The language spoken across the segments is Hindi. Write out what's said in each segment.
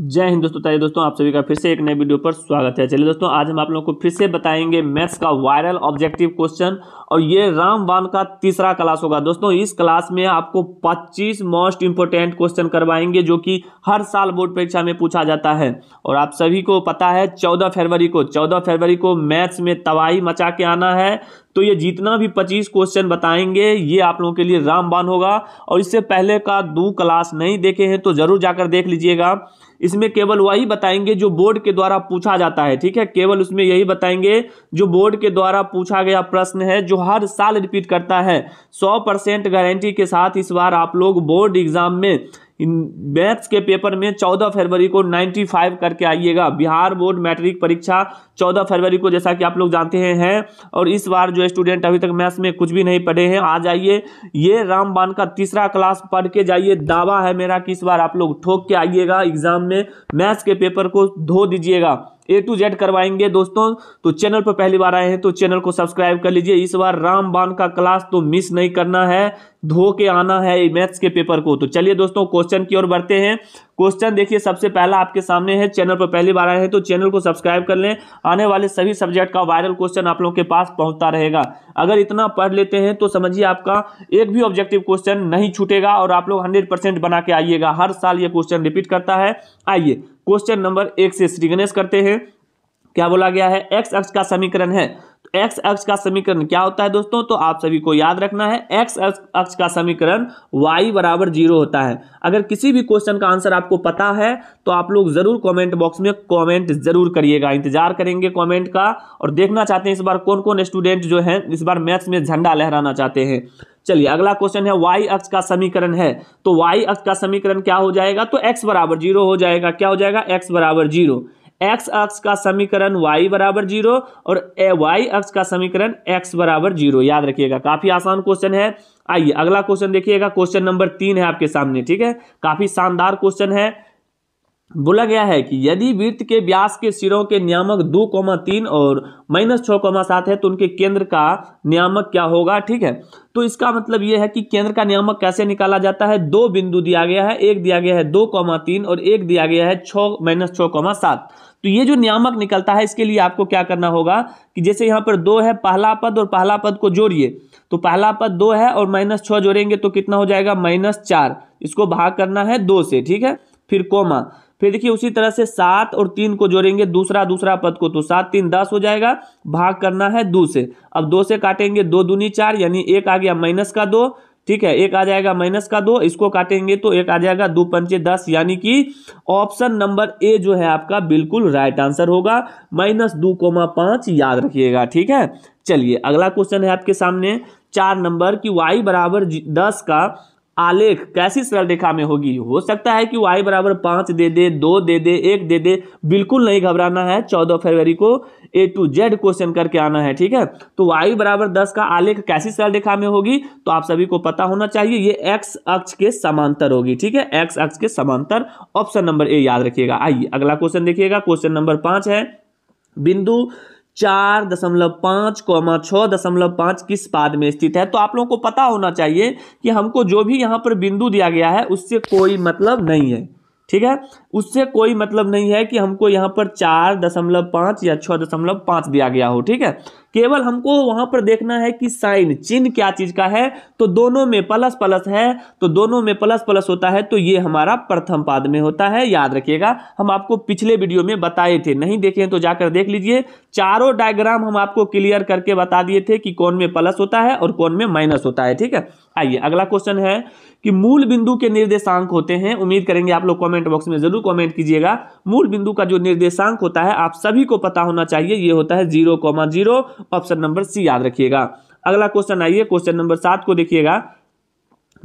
जय हिंद दोस्तों तारी दोस्तों आप सभी का फिर से एक नए वीडियो पर स्वागत है चलिए दोस्तों आज हम आप लोगों को फिर से बताएंगे मैथ्स का वायरल ऑब्जेक्टिव क्वेश्चन और ये राम का तीसरा क्लास होगा दोस्तों इस क्लास में आपको 25 मोस्ट इंपोर्टेंट क्वेश्चन करवाएंगे जो कि हर साल बोर्ड परीक्षा में पूछा जाता है और आप सभी को पता है चौदह फरवरी को चौदह फरवरी को मैथ्स में तबाही मचा के आना है तो ये जितना भी 25 क्वेश्चन बताएंगे ये आप लोगों के लिए रामबान होगा और इससे पहले का दो क्लास नहीं देखे हैं तो जरूर जाकर देख लीजिएगा इसमें केवल वही बताएंगे जो बोर्ड के द्वारा पूछा जाता है ठीक है केवल उसमें यही बताएंगे जो बोर्ड के द्वारा पूछा गया प्रश्न है जो हर साल रिपीट करता है सौ परसेंट गारंटी के साथ इस बार आप लोग बोर्ड एग्जाम में इन मैथ्स के पेपर में 14 फरवरी को 95 करके आइएगा बिहार बोर्ड मैट्रिक परीक्षा 14 फरवरी को जैसा कि आप लोग जानते हैं है और इस बार जो स्टूडेंट अभी तक मैथ्स में कुछ भी नहीं पढ़े हैं आ जाइए ये रामबान का तीसरा क्लास पढ़ के जाइए दावा है मेरा कि इस बार आप लोग ठोक के आइएगा एग्जाम में मैथ्स के पेपर को धो दीजिएगा ए टू जेड करवाएंगे दोस्तों तो चैनल पर पहली बार आए हैं तो चैनल को सब्सक्राइब कर लीजिए इस बार रामबान का क्लास तो मिस नहीं करना है धो के आना है मैथ्स के पेपर को तो चलिए दोस्तों क्वेश्चन की ओर बढ़ते हैं क्वेश्चन देखिए सबसे पहला आपके सामने है चैनल पर पहली बार आए हैं तो चैनल को सब्सक्राइब कर लें आने वाले सभी सब्जेक्ट का वायरल क्वेश्चन आप लोगों के पास पहुंचता रहेगा अगर इतना पढ़ लेते हैं तो समझिए आपका एक भी ऑब्जेक्टिव क्वेश्चन नहीं छूटेगा और आप लोग हंड्रेड बना के आइएगा हर साल ये क्वेश्चन रिपीट करता है आइए क्वेश्चन नंबर एक से श्री गणेश करते हैं क्या बोला गया है एक्स अक्ष का समीकरण है तो एक्स अक्ष का समीकरण क्या होता है दोस्तों तो आप सभी को याद रखना है एक्स अक्ष का समीकरण y बराबर जीरो होता है अगर किसी भी क्वेश्चन का आंसर आपको पता है तो आप लोग जरूर कमेंट बॉक्स में कमेंट जरूर करिएगा इंतजार करेंगे कमेंट का और देखना चाहते हैं इस बार कौन कौन स्टूडेंट जो है इस बार मैथ्स में झंडा लहराना चाहते हैं चलिए अगला क्वेश्चन है वाई अक्ष का समीकरण है तो वाई अक्ष का समीकरण क्या हो जाएगा तो एक्स बराबर जीरो हो जाएगा क्या हो जाएगा एक्स बराबर जीरो एक्स अक्ष का समीकरण वाई बराबर जीरो और वाई अक्ष का समीकरण एक्स बराबर जीरो याद रखिएगा काफी आसान क्वेश्चन है आइए अगला क्वेश्चन देखिएगा क्वेश्चन नंबर तीन है आपके सामने ठीक है काफी शानदार क्वेश्चन है बोला गया है कि यदि वृत्त के व्यास के सिरों के नियामक दो कोमा तीन और माइनस छः कोमा सात है तो उनके केंद्र का नियामक क्या होगा ठीक है तो इसका मतलब यह है कि केंद्र का नियामक कैसे निकाला जाता है दो बिंदु दिया गया है एक दिया गया है दो कोमा तीन और एक दिया गया है छः माइनस छः कोमा सात तो ये जो नियामक निकलता है इसके लिए आपको क्या करना होगा कि जैसे यहाँ पर दो है पहला पद और पहला पद को जोड़िए तो पहला पद दो है और माइनस जोड़ेंगे तो कितना हो जाएगा माइनस इसको भाग करना है दो से ठीक है फिर कोमा फिर देखिए उसी तरह से सात और तीन को जोड़ेंगे दूसरा दूसरा पद को तो सात तीन दस हो जाएगा भाग करना है दो से अब दो से काटेंगे दो दूनी चार यानी एक आ गया माइनस का दो ठीक है एक आ जाएगा माइनस का दो इसको काटेंगे तो एक आ जाएगा दो पंचे दस यानी कि ऑप्शन नंबर ए जो है आपका बिल्कुल राइट आंसर होगा माइनस दो कोमा पांच याद रखिएगा ठीक है चलिए अगला क्वेश्चन है आपके सामने चार नंबर की वाई बराबर दस का आलेख कैसी सरल रेखा में होगी हो सकता है कि y बराबर पांच दे दे दो दे दे एक दे दे बिल्कुल नहीं घबराना है चौदह फरवरी को ए टू जेड क्वेश्चन करके आना है ठीक है तो वाई बराबर दस का आलेख कैसी सरल रेखा में होगी तो आप सभी को पता होना चाहिए ये एक्स अक्ष के समांतर होगी ठीक है एक्स अक्ष के समांतर ऑप्शन नंबर ए याद रखिएगा आइए अगला क्वेश्चन देखिएगा क्वेश्चन नंबर पांच है बिंदु चार दशमलव पाँच कौमा छः दशमलव पाँच किस पाद में स्थित है तो आप लोगों को पता होना चाहिए कि हमको जो भी यहाँ पर बिंदु दिया गया है उससे कोई मतलब नहीं है ठीक है उससे कोई मतलब नहीं है कि हमको यहाँ पर चार दशमलव पाँच या छः दशमलव पाँच दिया गया हो ठीक है केवल हमको वहां पर देखना है कि साइन चिन्ह क्या चीज का है तो दोनों में प्लस प्लस है तो दोनों में प्लस प्लस होता है तो ये हमारा प्रथम पाद में होता है याद रखिएगा हम आपको पिछले वीडियो में बताए थे नहीं देखें तो जाकर देख लीजिए चारों डायग्राम हम आपको क्लियर करके बता दिए थे कि कौन में प्लस होता है और कौन में माइनस होता है ठीक है आइए अगला क्वेश्चन है कि मूल बिंदु के निर्देशांक होते हैं उम्मीद करेंगे आप लोग कमेंट बॉक्स में जरूर कमेंट कीजिएगा मूल बिंदु का जो निर्देशांक होता है आप सभी को पता होना चाहिए ये होता है जीरो ऑप्शन नंबर सी याद रखिएगा अगला क्वेश्चन आइए क्वेश्चन नंबर सात को देखिएगा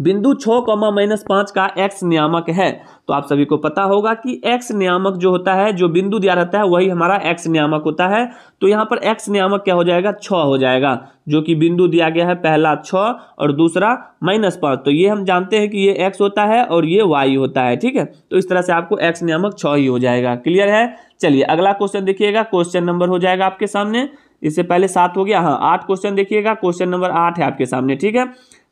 बिंदु छ कौमा माइनस पांच का एक्स नियामक है तो आप सभी को पता होगा कि एक्स नियामक जो होता है जो बिंदु दिया रहता है वही हमारा एक्स नियामक होता है तो यहाँ पर एक्स नियामक क्या हो जाएगा छ हो जाएगा जो कि बिंदु दिया गया है पहला छ और दूसरा माइनस पांच तो ये हम जानते हैं कि ये एक्स होता है और ये वाई होता है ठीक है तो इस तरह से आपको एक्स नियामक छ ही हो जाएगा क्लियर है चलिए अगला क्वेश्चन देखिएगा क्वेश्चन नंबर हो जाएगा आपके सामने इससे पहले सात हो गया हाँ आठ क्वेश्चन देखिएगा क्वेश्चन नंबर आठ है आपके सामने ठीक है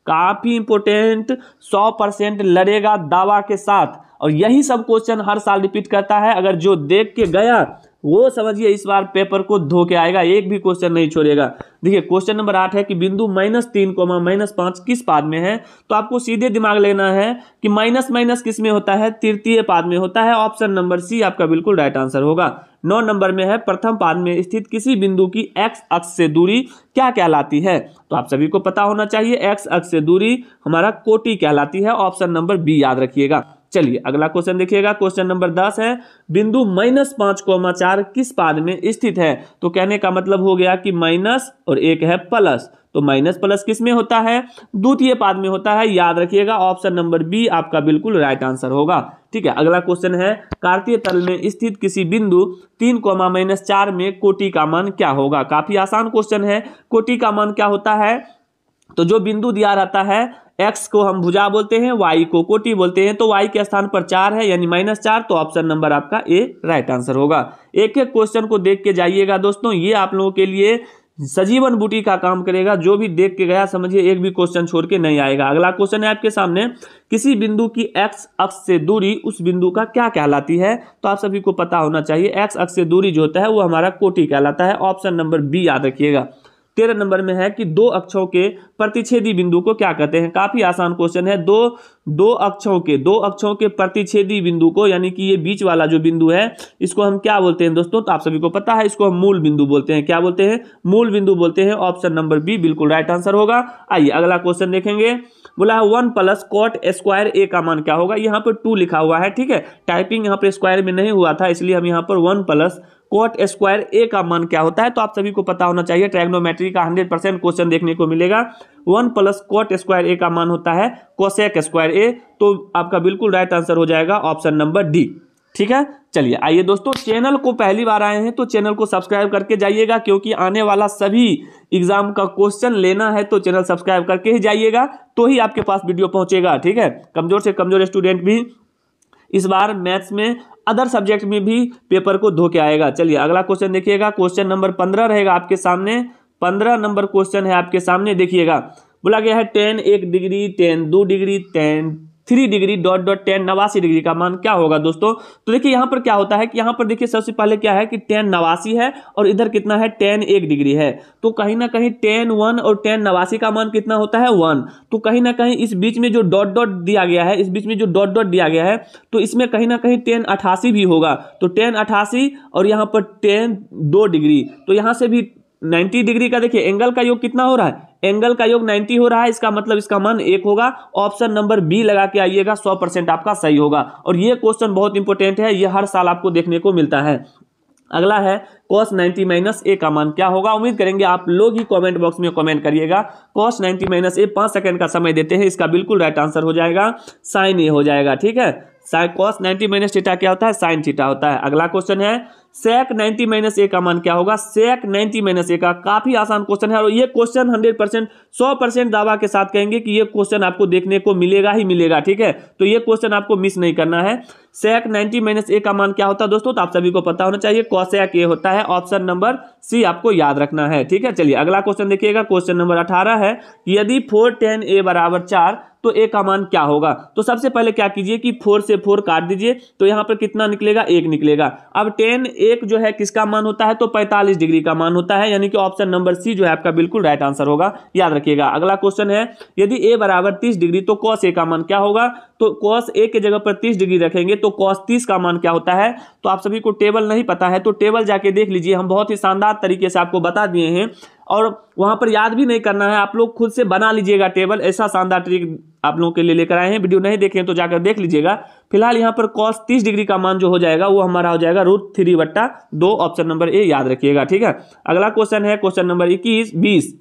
काफ़ी इंपोर्टेंट सौ परसेंट लड़ेगा दावा के साथ और यही सब क्वेश्चन हर साल रिपीट करता है अगर जो देख के गया वो समझिए इस बार पेपर को धो के आएगा एक भी क्वेश्चन नहीं छोड़ेगा देखिए क्वेश्चन नंबर आठ है कि बिंदु माइनस तीन कोमा माइनस पांच किस पाद में है तो आपको सीधे दिमाग लेना है कि माइनस माइनस किस में होता है तृतीय पाद में होता है ऑप्शन नंबर सी आपका बिल्कुल राइट आंसर होगा नौ नंबर में है प्रथम पाद में स्थित किसी बिंदु की एक्स अक्ष से दूरी क्या कहलाती है तो आप सभी को पता होना चाहिए एक्स अक्ष से दूरी हमारा कोटी कहलाती है ऑप्शन नंबर बी याद रखिएगा चलिए अगला क्वेश्चन देखिएगा क्वेश्चन नंबर दस है बिंदु माइनस पांच कोमा चार किस पाद में स्थित है तो कहने का मतलब हो गया कि माइनस और एक है प्लस तो माइनस प्लस किस में होता है द्वितीय पाद में होता है याद रखिएगा ऑप्शन नंबर बी आपका बिल्कुल राइट आंसर होगा ठीक है अगला क्वेश्चन है कार्तीय तल में स्थित किसी बिंदु तीन कोमा माइनस चार में कोटि का मान क्या होगा काफी आसान क्वेश्चन है कोटि का मान क्या होता है तो जो बिंदु दिया रहता है एक्स को हम भुजा बोलते हैं वाई को कोटी बोलते हैं तो वाई के स्थान पर चार है यानी माइनस चार तो ऑप्शन नंबर आपका ए राइट आंसर होगा एक एक क्वेश्चन को देख के जाइएगा दोस्तों ये आप लोगों के लिए सजीवन बूटी का काम करेगा जो भी देख के गया समझिए एक भी क्वेश्चन छोड़ के नहीं आएगा अगला क्वेश्चन है आपके सामने किसी बिंदु की एक्स अक्ष से दूरी उस बिंदु का क्या कहलाती है तो आप सभी को पता होना चाहिए एक्स अक्ष से दूरी जो होता है वो हमारा कोटी कहलाता है ऑप्शन नंबर बी याद रखिएगा तेरह नंबर में है कि दो अक्षों के प्रतिच्छेदी बिंदु को क्या कहते हैं काफी आसान क्वेश्चन है दो दो अक्षों के दो अक्षों के प्रतिच्छेदी बिंदु को यानी कि ये बीच वाला जो बिंदु है इसको हम क्या बोलते हैं दोस्तों तो आप सभी को पता है इसको हम मूल बिंदु बोलते हैं क्या बोलते हैं मूल बिंदु बोलते हैं ऑप्शन नंबर बी बिल्कुल राइट आंसर होगा आइए अगला क्वेश्चन देखेंगे बोला है one plus cot square A का मान क्या होगा यहाँ पर टू लिखा हुआ है ठीक है टाइपिंग यहाँ पर स्क्वायर में नहीं हुआ था इसलिए हम यहाँ पर one plus cot square A का मान क्या होता है तो आप सभी को पता होना चाहिए ट्रैग्नोमेट्री का हंड्रेड परसेंट क्वेश्चन देखने को मिलेगा one plus cot square A का मान होता है कोसेक स्क्वायर ए तो आपका बिल्कुल राइट आंसर हो जाएगा ऑप्शन नंबर डी ठीक है चलिए आइए दोस्तों चैनल को पहली बार आए हैं तो चैनल को सब्सक्राइब करके जाइएगा क्योंकि आने वाला सभी एग्जाम का क्वेश्चन लेना है तो चैनल सब्सक्राइब करके ही जाइएगा तो ही आपके पास वीडियो पहुंचेगा ठीक है कमजोर से कमजोर स्टूडेंट भी इस बार मैथ्स में अदर सब्जेक्ट में भी पेपर को धो के आएगा चलिए अगला क्वेश्चन देखिएगा क्वेश्चन नंबर पंद्रह रहेगा आपके सामने पंद्रह नंबर क्वेश्चन है आपके सामने देखिएगा बोला गया है टेन एक डिग्री टेन दो degree tan three degree dot dot tan नवासी डिग्री का मान क्या होगा दोस्तों तो देखिए यहाँ पर क्या होता है कि यहाँ पर देखिए सबसे पहले क्या है कि टेन नवासी है और इधर कितना है टेन एक डिग्री है तो कहीं ना कहीं टेन वन और टेन नवासी का मान कितना होता है वन तो कहीं ना कहीं इस बीच में जो डॉट डॉट दिया गया है इस बीच में जो डॉट डॉट दिया गया है तो इसमें कहीं ना कहीं टेन अठासी भी होगा तो टेन अठासी और यहाँ पर टेन दो डिग्री तो यहाँ से भी 90 डिग्री का देखिए एंगल का योग कितना हो रहा है एंगल का योग 90 हो रहा है इसका मतलब इसका मान एक होगा ऑप्शन नंबर बी लगा के आइएगा 100 परसेंट आपका सही होगा और ये क्वेश्चन बहुत इंपॉर्टेंट है ये हर साल आपको देखने को मिलता है अगला है कॉस 90 माइनस ए का मान क्या होगा उम्मीद करेंगे आप लोग ही कमेंट बॉक्स में कमेंट करिएगा कॉस 90 माइनस ए पांच सेकंड का समय देते हैं इसका बिल्कुल राइट आंसर हो जाएगा साइन ए हो जाएगा ठीक है कॉस 90 माइनस थीटा क्या होता है साइन थीटा होता है अगला क्वेश्चन है सेक नाइन्टी माइनस ए का मान क्या होगा सेक नाइन्टी माइनस ए का काफी आसान क्वेश्चन है और ये क्वेश्चन हंड्रेड परसेंट सौ परसेंट दावा के साथ कहेंगे कि ये क्वेश्चन आपको देखने को मिलेगा ही मिलेगा ठीक है तो ये क्वेश्चन आपको मिस नहीं करना है सेक नाइन्टी माइनस ए का मान क्या होता है दोस्तों तो आप सभी को पता होना चाहिए कौशैक ए होता है ऑप्शन नंबर सी आपको याद रखना है ठीक है चलिए अगला क्वेश्चन देखिएगा क्वेश्चन नंबर अठारह है यदि फोर टेन ए बराबर चार तो ए का मान क्या होगा तो सबसे पहले क्या कीजिए कि फोर से फोर काट दीजिए तो यहाँ पर कितना निकलेगा एक निकलेगा अब टेन एक जो है किसका मान होता है तो 45 डिग्री का मान होता है यानी कि ऑप्शन नंबर सी जो है आपका बिल्कुल राइट आंसर होगा याद रखिएगा अगला क्वेश्चन है यदि ए बराबर तीस डिग्री तो कॉस ए का मान क्या होगा तो कॉस ए के जगह पर तीस डिग्री रखेंगे तो कॉस तीस का मान क्या होता है तो आप सभी को टेबल नहीं पता है तो टेबल जाके देख लीजिए हम बहुत ही शानदार तरीके से आपको बता दिए हैं और वहाँ पर याद भी नहीं करना है आप लोग खुद से बना लीजिएगा टेबल ऐसा शानदार ट्रिक आप लोगों के लिए लेकर आए हैं वीडियो नहीं देखें तो जाकर देख लीजिएगा फिलहाल यहाँ पर कॉस तीस डिग्री का मान जो हो जाएगा वो हमारा हो जाएगा रूट थ्री बट्टा दो ऑप्शन नंबर ए याद रखिएगा ठीक है अगला क्वेश्चन है क्वेश्चन नंबर इक्कीस बीस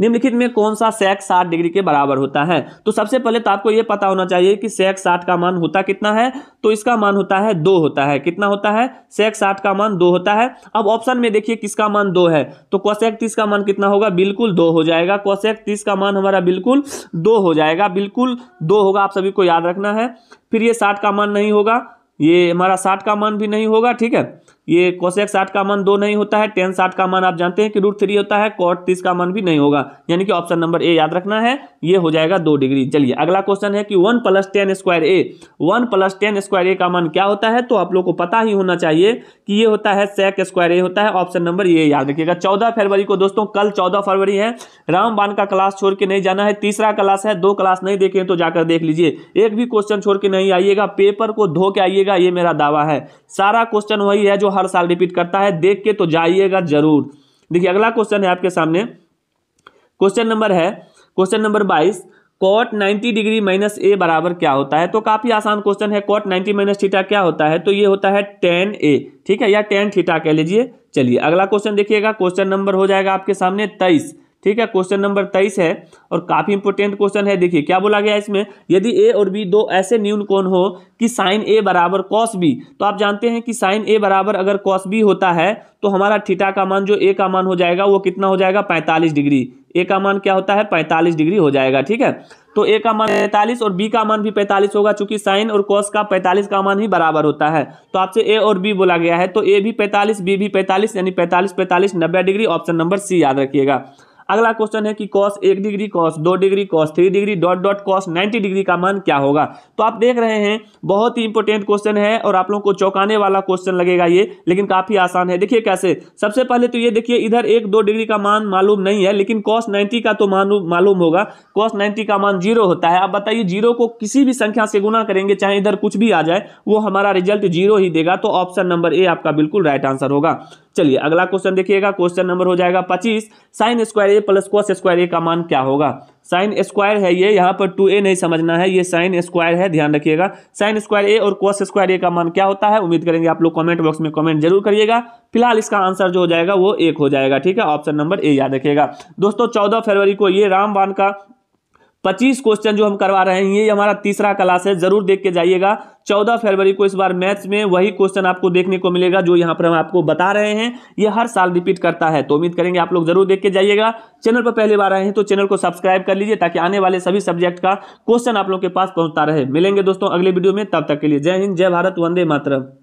निम्नलिखित में कौन सा सेक साठ डिग्री के बराबर होता है तो सबसे पहले तो आपको यह पता होना चाहिए कि सेक साठ का मान होता कितना है तो इसका मान होता है दो होता है कितना होता है सेक साठ का मान दो होता है अब ऑप्शन में देखिए किसका मान दो है तो कोसेक तीस का मान कितना होगा बिल्कुल दो हो जाएगा कोसेक तीस का मान हमारा बिल्कुल दो हो जाएगा बिल्कुल दो होगा आप सभी को याद रखना है फिर ये साठ का मान नहीं होगा ये हमारा साठ का मान भी नहीं होगा ठीक है ये कोशेक साठ का मान दो नहीं होता है टेन साठ का मान आप जानते हैं कि रूट थ्री होता है कॉट तीस का मान भी नहीं होगा यानी कि ऑप्शन नंबर ए याद रखना है ये हो जाएगा दो डिग्री चलिए अगला क्वेश्चन है कि one plus tan square A one plus tan square A का मान क्या होता है तो आप लोग को पता ही होना चाहिए कि ये होता है सेक स्क्वायर ए होता है ऑप्शन नंबर ए याद रखिएगा चौदह फरवरी को दोस्तों कल चौदह फरवरी है रामबान का क्लास छोड़ के नहीं जाना है तीसरा क्लास है दो क्लास नहीं देखे तो जाकर देख लीजिए एक भी क्वेश्चन छोड़ के नहीं आइएगा पेपर को धो के आइएगा ये मेरा दावा है सारा क्वेश्चन वही है जो हर साल रिपीट करता है देख के तो जाइएगा जरूर देखिए अगला क्वेश्चन है आपके सामने क्वेश्चन नंबर है क्वेश्चन नंबर बाईस कॉट 90 डिग्री माइनस ए बराबर क्या होता है तो काफ़ी आसान क्वेश्चन है कॉट 90 माइनस थीटा क्या होता है तो ये होता है टेन ए ठीक है या टेन थीटा कह लीजिए चलिए अगला क्वेश्चन देखिएगा क्वेश्चन नंबर हो जाएगा आपके सामने तेईस ठीक है क्वेश्चन नंबर तेईस है और काफ़ी इंपोर्टेंट क्वेश्चन है देखिए क्या बोला गया इसमें यदि ए और बी दो ऐसे न्यून कोण हो कि साइन ए बराबर कॉस बी तो आप जानते हैं कि साइन ए बराबर अगर कॉस बी होता है तो हमारा थीटा का मान जो ए का मान हो जाएगा वो कितना हो जाएगा पैंतालीस डिग्री ए का मान क्या होता है पैंतालीस डिग्री हो जाएगा ठीक है तो ए का मान पैंतालीस और बी का मान भी पैंतालीस होगा चूंकि साइन और कॉस का पैंतालीस का मान ही बराबर होता है तो आपसे ए और बी बोला गया है तो ए भी पैंतालीस बी भी पैंतालीस यानी पैंतालीस पैंतालीस नब्बे डिग्री ऑप्शन नंबर सी याद रखिएगा अगला क्वेश्चन है कि कॉस एक डिग्री कॉस दो degree cos three degree dot dot cos ninety degree का मान क्या होगा तो आप देख रहे हैं बहुत ही इंपॉर्टेंट क्वेश्चन है और आप लोगों को चौंकाने वाला क्वेश्चन लगेगा ये लेकिन काफी आसान है देखिए कैसे सबसे पहले तो ये देखिए इधर एक दो डिग्री का मान मालूम नहीं है लेकिन कॉस नाइन्टी का तो मालूम होगा कॉस नाइन्टी का मान जीरो होता है आप बताइए जीरो को किसी भी संख्या से गुना करेंगे चाहे इधर कुछ भी आ जाए वो हमारा रिजल्ट जीरो ही देगा तो ऑप्शन नंबर ए आपका बिल्कुल राइट आंसर होगा चलिए अगला क्वेश्चन देखिएगा क्वेश्चन नंबर हो जाएगा पच्चीस sine square A plus cos square A का मान क्या होगा साइन स्क्वायर है ये यहाँ पर टू ए नहीं समझना है ये साइन स्क्वायर है ध्यान रखिएगा साइन स्क्वायर ए और कॉस स्क्वायर ए का मान क्या होता है उम्मीद करेंगे आप लोग कमेंट बॉक्स में कमेंट जरूर करिएगा फिलहाल इसका आंसर जो हो जाएगा वो एक हो जाएगा ठीक है ऑप्शन नंबर ए याद रखिएगा दोस्तों चौदह फरवरी को ये रामबान का पच्चीस क्वेश्चन जो हम करवा रहे हैं ये हमारा तीसरा क्लास है जरूर देख के जाइएगा चौदह फरवरी को इस बार मैथ्स में वही क्वेश्चन आपको देखने को मिलेगा जो यहाँ पर हम आपको बता रहे हैं ये हर साल रिपीट करता है तो उम्मीद करेंगे आप लोग जरूर देख के जाइएगा चैनल पर पहले बार आए हैं तो चैनल को सब्सक्राइब कर लीजिए ताकि आने वाले सभी सब्जेक्ट का क्वेश्चन आप लोग के पास पहुंचता रहे मिलेंगे दोस्तों अगले वीडियो में तब तक के लिए जय हिंद जय भारत वंदे मातरम